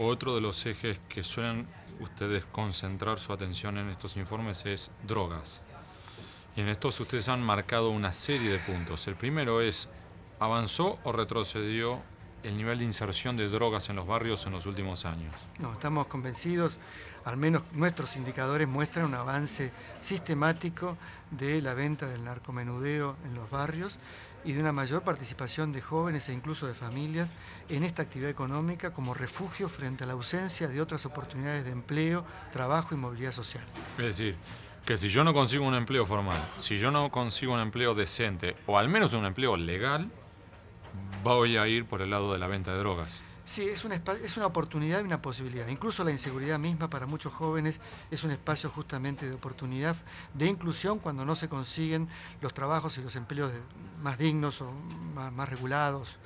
Otro de los ejes que suelen ustedes concentrar su atención en estos informes es drogas. Y en estos ustedes han marcado una serie de puntos. El primero es, ¿avanzó o retrocedió el nivel de inserción de drogas en los barrios en los últimos años. No, estamos convencidos, al menos nuestros indicadores muestran un avance sistemático de la venta del narcomenudeo en los barrios y de una mayor participación de jóvenes e incluso de familias en esta actividad económica como refugio frente a la ausencia de otras oportunidades de empleo, trabajo y movilidad social. Es decir, que si yo no consigo un empleo formal, si yo no consigo un empleo decente o al menos un empleo legal, voy a ir por el lado de la venta de drogas. Sí, es una, es una oportunidad y una posibilidad. Incluso la inseguridad misma para muchos jóvenes es un espacio justamente de oportunidad, de inclusión cuando no se consiguen los trabajos y los empleos más dignos o más regulados.